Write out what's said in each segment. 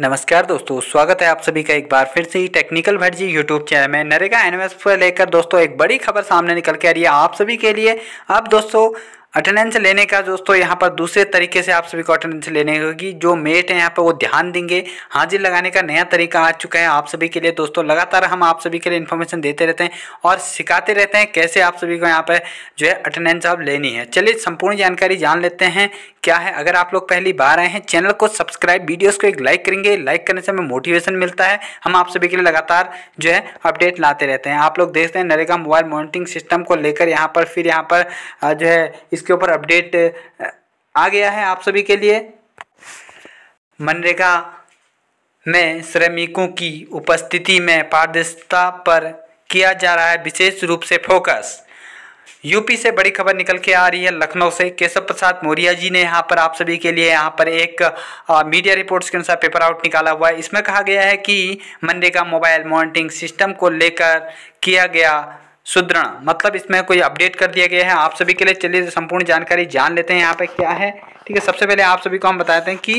नमस्कार दोस्तों स्वागत है आप सभी का एक बार फिर से ही टेक्निकल भटजी यूट्यूब चैनल में नरेगा एनएमएस पर लेकर दोस्तों एक बड़ी खबर सामने निकल के आ रही है आप सभी के लिए अब दोस्तों अटेंडेंस लेने का दोस्तों यहाँ पर दूसरे तरीके से आप सभी को अटेंडेंस लेने होगी जो मेट है यहाँ पर वो ध्यान देंगे हाजिर लगाने का नया तरीका आ चुका है आप सभी के लिए दोस्तों लगातार हम आप सभी के लिए इन्फॉर्मेशन देते रहते हैं और सिखाते रहते हैं कैसे आप सभी को यहाँ पर जो है अटेंडेंस आप लेनी है चलिए संपूर्ण जानकारी जान लेते हैं क्या है अगर आप लोग पहली बार आए हैं चैनल को सब्सक्राइब वीडियोस को एक लाइक करेंगे लाइक करने से हमें मोटिवेशन मिलता है हम आप सभी के लिए लगातार जो है अपडेट लाते रहते हैं आप लोग देखते हैं नरेगा मोबाइल मॉनिटरिंग सिस्टम को लेकर यहाँ पर फिर यहाँ पर जो है इसके ऊपर अपडेट आ गया है आप सभी के लिए मनरेगा में श्रमिकों की उपस्थिति में पारदर्शिता पर किया जा रहा है विशेष रूप से फोकस यूपी से बड़ी खबर निकल के आ रही है लखनऊ से केशव प्रसाद मौर्या जी ने यहाँ पर आप सभी के लिए यहाँ पर एक आ, मीडिया रिपोर्ट्स के अनुसार पेपर आउट निकाला हुआ है इसमें कहा गया है कि मनरेगा मोबाइल मॉनिटरिंग सिस्टम को लेकर किया गया सुदृढ़ मतलब इसमें कोई अपडेट कर दिया गया है आप सभी के लिए चलिए संपूर्ण जानकारी जान लेते हैं यहाँ पे क्या है ठीक है सबसे पहले आप सभी को हम बताते हैं कि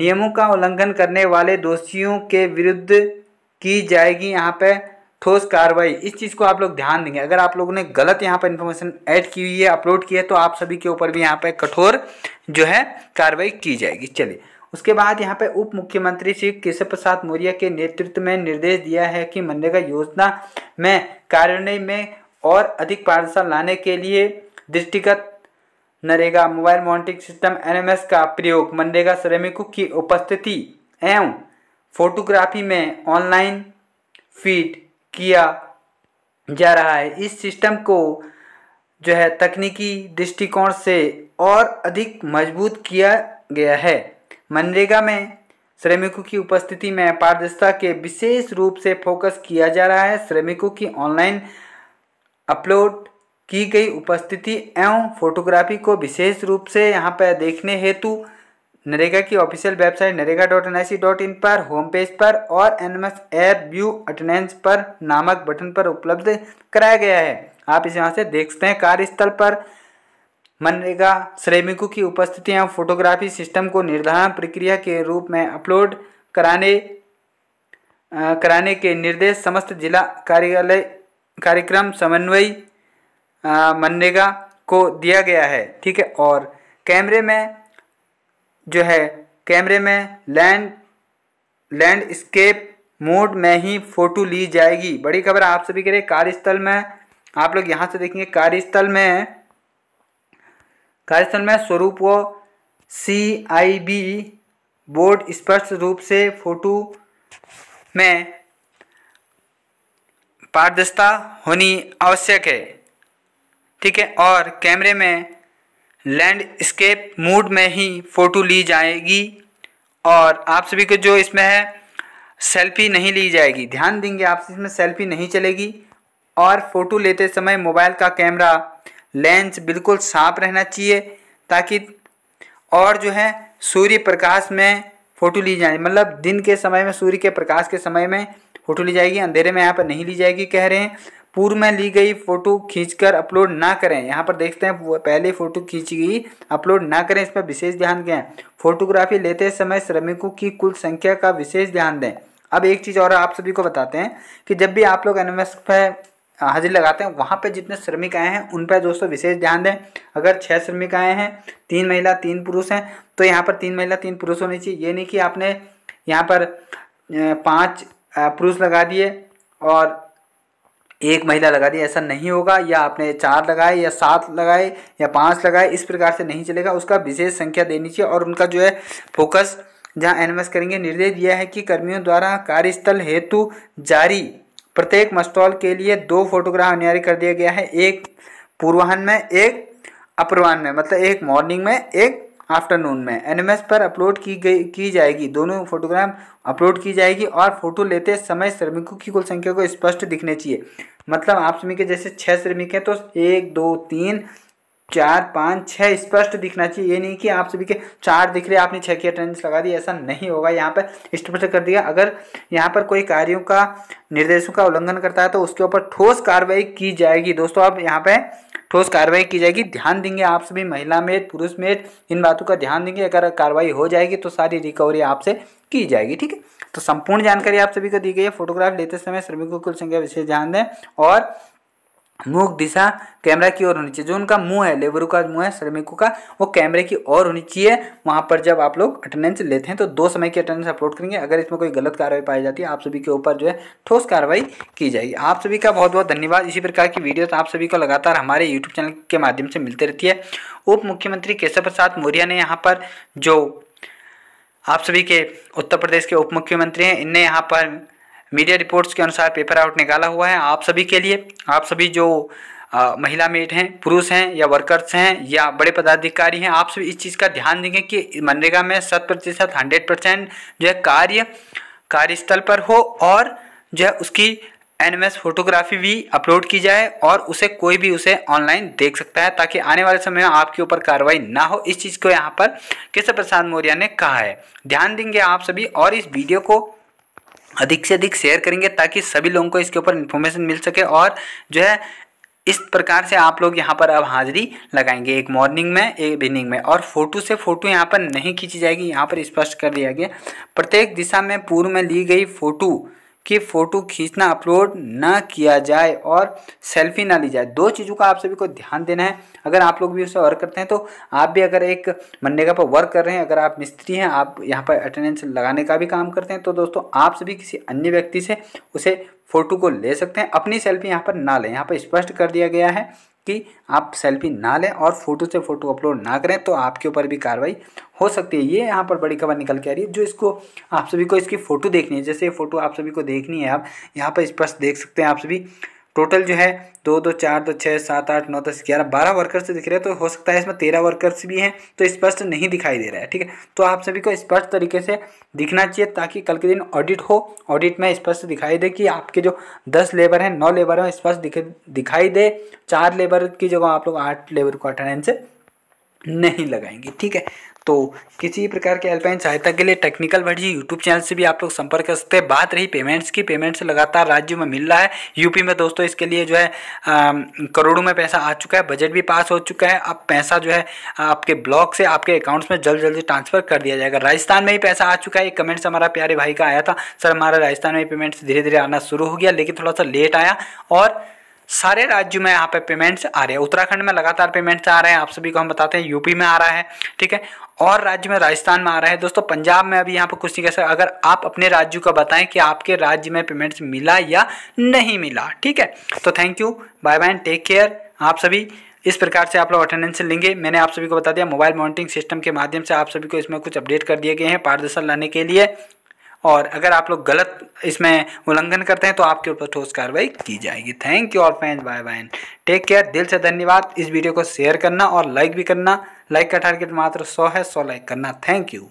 नियमों का उल्लंघन करने वाले दोषियों के विरुद्ध की जाएगी यहाँ पे ठोस कार्रवाई इस चीज़ को आप लोग ध्यान देंगे अगर आप लोगों ने गलत यहाँ पर इन्फॉर्मेशन ऐड की हुई है अपलोड की है तो आप सभी के ऊपर भी यहाँ पर कठोर जो है कार्रवाई की जाएगी चलिए उसके बाद यहाँ पे उप मुख्यमंत्री श्री केशव प्रसाद मौर्य के नेतृत्व में निर्देश दिया है कि मनरेगा योजना में कार्यान्वयन में और अधिक पारदर्शन लाने के लिए दृष्टिगत NREGA mobile monitoring system N का प्रयोग मनरेगा श्रमिकों की उपस्थिति एवं फोटोग्राफी में ऑनलाइन फीड किया जा रहा है इस सिस्टम को जो है तकनीकी दृष्टिकोण से और अधिक मजबूत किया गया है मनरेगा में श्रमिकों की उपस्थिति में पारदर्शिता के विशेष रूप से फोकस किया जा रहा है श्रमिकों की ऑनलाइन अपलोड की गई उपस्थिति एवं फोटोग्राफी को विशेष रूप से यहाँ पर देखने हेतु नरेगा की official website NREGA dot N I C dot in पर होम पेज पर और N M S app view attendance पर नामक बटन पर उपलब्ध कराया गया है आप इसे यहाँ से देख सकते हैं कार्यस्थल पर मनरेगा श्रमिकों की उपस्थिति एवं फोटोग्राफी सिस्टम को निर्धारण प्रक्रिया के रूप में अपलोड कराने आ, कराने के निर्देश समस्त जिला कार्यालय कार्यक्रम समन्वय मनरेगा को दिया गया है ठीक है और कैमरे में जो है कैमरे में लैंड लैंडस्केप मोड में ही फोटो ली जाएगी बड़ी खबर आप सभी के लिए कार्यस्थल में आप लोग यहाँ से देखेंगे कार्यस्थल में कार्यस्थल में स्वरूप व सी आई बी बोर्ड स्पष्ट रूप से फोटो में पारदर्शिता होनी आवश्यक है ठीक है और कैमरे में लैंडस्केप मूड में ही फ़ोटो ली जाएगी और आप सभी को जो इसमें है सेल्फी नहीं ली जाएगी ध्यान देंगे आप इसमें सेल्फी नहीं चलेगी और फ़ोटो लेते समय मोबाइल का कैमरा लेंस बिल्कुल साफ रहना चाहिए ताकि और जो है सूर्य प्रकाश में फ़ोटो ली जाए मतलब दिन के समय में सूर्य के प्रकाश के समय में फ़ोटो ली जाएगी अंधेरे में यहाँ पर नहीं ली जाएगी कह रहे हैं पूर्व में ली गई फ़ोटो खींचकर अपलोड ना करें यहाँ पर देखते हैं पहले फ़ोटो खींची गई अपलोड ना करें इस पर विशेष ध्यान दें फोटोग्राफी लेते समय श्रमिकों की कुल संख्या का विशेष ध्यान दें अब एक चीज़ और आप सभी को बताते हैं कि जब भी आप लोग एनएमएस पर हाजिर लगाते हैं वहाँ पे जितने श्रमिक आए हैं उन पर दोस्तों विशेष ध्यान दें अगर छः श्रमिक आए हैं तीन महिला तीन पुरुष हैं तो यहाँ पर तीन महिला तीन पुरुष होनी चाहिए ये नहीं कि आपने यहाँ पर पाँच पुरुष लगा दिए और एक महिला लगा दी ऐसा नहीं होगा या आपने चार लगाए या सात लगाए या पाँच लगाए इस प्रकार से नहीं चलेगा उसका विशेष संख्या देनी चाहिए और उनका जो है फोकस जहाँ एनएमएस करेंगे निर्देश दिया है कि कर्मियों द्वारा कार्यस्थल हेतु जारी प्रत्येक मस्टॉल के लिए दो फोटोग्राफ अनिवार्य कर दिया गया है एक पूर्वाहन में एक अपरवाहन में मतलब एक मॉर्निंग में एक आफ्टरनून में एनएमएस पर अपलोड की गई की जाएगी दोनों फोटोग्राम अपलोड की जाएगी और फोटो लेते समय श्रमिकों की कुल संख्या को स्पष्ट दिखने चाहिए मतलब आप सभी के जैसे छः श्रमिक हैं तो एक दो तीन चार पाँच छः स्पष्ट दिखना चाहिए ये नहीं कि आप सभी के चार दिख रहे आपने छः की अटेंडेंस लगा दी ऐसा नहीं होगा यहाँ पर स्पष्ट कर दिया अगर यहाँ पर कोई कार्यों का निर्देशों का उल्लंघन करता है तो उसके ऊपर ठोस कार्रवाई की जाएगी दोस्तों अब यहाँ पर ठोस कार्रवाई की जाएगी ध्यान देंगे आप सभी महिला मेट पुरुष मेट इन बातों का ध्यान देंगे अगर कार्रवाई हो जाएगी तो सारी रिकवरी आपसे की जाएगी ठीक है तो संपूर्ण जानकारी आप सभी को दी गई है फोटोग्राफ लेते समय श्रमिकों की संख्या विशेष ध्यान दें और मुख दिशा कैमरा की ओर होनी चाहिए जो उनका मुंह है लेबरों का मुंह है श्रमिकों का वो कैमरे की ओर होनी चाहिए वहाँ पर जब आप लोग अटेंडेंस लेते हैं तो दो समय की अटेंडेंस अपलोड करेंगे अगर इसमें कोई गलत कार्रवाई पाई जाती है आप सभी के ऊपर जो है ठोस कार्रवाई की जाएगी आप सभी का बहुत बहुत धन्यवाद इसी प्रकार की वीडियो आप सभी को लगातार हमारे यूट्यूब चैनल के माध्यम से मिलती रहती है उप मुख्यमंत्री केशव प्रसाद मौर्य ने यहाँ पर जो आप सभी के उत्तर प्रदेश के उप मुख्यमंत्री हैं इनने यहाँ पर मीडिया रिपोर्ट्स के अनुसार पेपर आउट निकाला हुआ है आप सभी के लिए आप सभी जो आ, महिला मेट हैं पुरुष हैं या वर्कर्स हैं या बड़े पदाधिकारी हैं आप सभी इस चीज़ का ध्यान देंगे कि मनरेगा में शत प्रतिशत हंड्रेड परसेंट जो है कार्य कार्यस्थल पर हो और जो है उसकी एन फोटोग्राफी भी अपलोड की जाए और उसे कोई भी उसे ऑनलाइन देख सकता है ताकि आने वाले समय में आपके ऊपर कार्रवाई ना हो इस चीज़ को यहाँ पर केशव प्रसाद मौर्य ने कहा है ध्यान देंगे आप सभी और इस वीडियो को अधिक से अधिक शेयर करेंगे ताकि सभी लोगों को इसके ऊपर इन्फॉर्मेशन मिल सके और जो है इस प्रकार से आप लोग यहाँ पर अब हाजिरी लगाएंगे एक मॉर्निंग में एक इवनिंग में और फोटो से फोटो यहाँ पर नहीं खींची जाएगी यहाँ पर स्पष्ट कर दिया गया प्रत्येक दिशा में पूर्व में ली गई फोटो कि फ़ोटो खींचना अपलोड ना किया जाए और सेल्फी ना ली जाए दो चीज़ों का आप सभी को ध्यान देना है अगर आप लोग भी उससे वर्क करते हैं तो आप भी अगर एक मनरेगा पर वर्क कर रहे हैं अगर आप मिस्त्री हैं आप यहाँ पर अटेंडेंस लगाने का भी काम करते हैं तो दोस्तों आप सभी किसी अन्य व्यक्ति से उसे फ़ोटो को ले सकते हैं अपनी सेल्फी यहाँ पर ना लें यहाँ पर स्पष्ट कर दिया गया है कि आप सेल्फी ना लें और फ़ोटो से फ़ोटो अपलोड ना करें तो आपके ऊपर भी कार्रवाई हो सकती है ये यहाँ पर बड़ी खबर निकल के आ रही है जो इसको आप सभी को इसकी फ़ोटो देखनी है जैसे फ़ोटो आप सभी को देखनी है आप यहाँ पर स्पष्ट देख सकते हैं आप सभी टोटल जो है दो दो चार दो छः सात आठ नौ दस ग्यारह बारह वर्कर्स दिख रहे हैं तो हो सकता है इसमें तेरह वर्कर्स भी हैं तो स्पष्ट नहीं दिखाई दे रहा है ठीक है तो आप सभी को स्पष्ट तरीके से दिखना चाहिए ताकि कल के दिन ऑडिट हो ऑडिट में स्पष्ट दिखाई दे कि आपके जो दस लेबर हैं नौ लेबर हैं स्पष्ट दिख, दिखाई दे चार लेबर की जगह आप लोग आठ लेबर को अटेंडेंस नहीं लगाएंगे ठीक है तो किसी प्रकार के हेल्पलाइन सहायता के लिए टेक्निकल भर्जी यूट्यूब चैनल से भी आप लोग संपर्क कर सकते हैं बात रही पेमेंट्स की पेमेंट्स लगातार राज्य में मिल रहा है यूपी में दोस्तों इसके लिए जो है करोड़ों में पैसा आ चुका है बजट भी पास हो चुका है अब पैसा जो है आपके ब्लॉक से आपके अकाउंट्स में जल्द जल्दी ट्रांसफर कर दिया जाएगा राजस्थान में भी पैसा आ चुका है एक कमेंट्स हमारा प्यारे भाई का आया था सर हमारा राजस्थान में पेमेंट्स धीरे धीरे आना शुरू हो गया लेकिन थोड़ा सा लेट आया और सारे राज्यों में यहाँ पे पेमेंट्स आ रहे हैं उत्तराखंड में लगातार पेमेंट्स आ रहे हैं आप सभी को हम बताते हैं यूपी में आ रहा है ठीक है और राज्य में राजस्थान में आ रहा है दोस्तों पंजाब में अभी यहाँ पर कुछ नहीं कह सकते अगर आप अपने राज्य का बताएं कि आपके राज्य में पेमेंट्स मिला या नहीं मिला ठीक है तो thank you bye bye take care आप सभी इस प्रकार से आप लोग अटेंडेंस लेंगे मैंने आप सभी को बता दिया मोबाइल मॉनिटरिंग सिस्टम के माध्यम से आप सभी को इसमें कुछ अपडेट कर दिए गए हैं पारदर्शन लाने के लिए और अगर आप लोग गलत इसमें उल्लंघन करते हैं तो आपके ऊपर ठोस कार्रवाई की जाएगी थैंक यू और fans bye bye take care दिल से धन्यवाद इस वीडियो को शेयर करना और लाइक भी करना लाइक का टारगेट मात्र सौ है सौ लाइक करना थैंक यू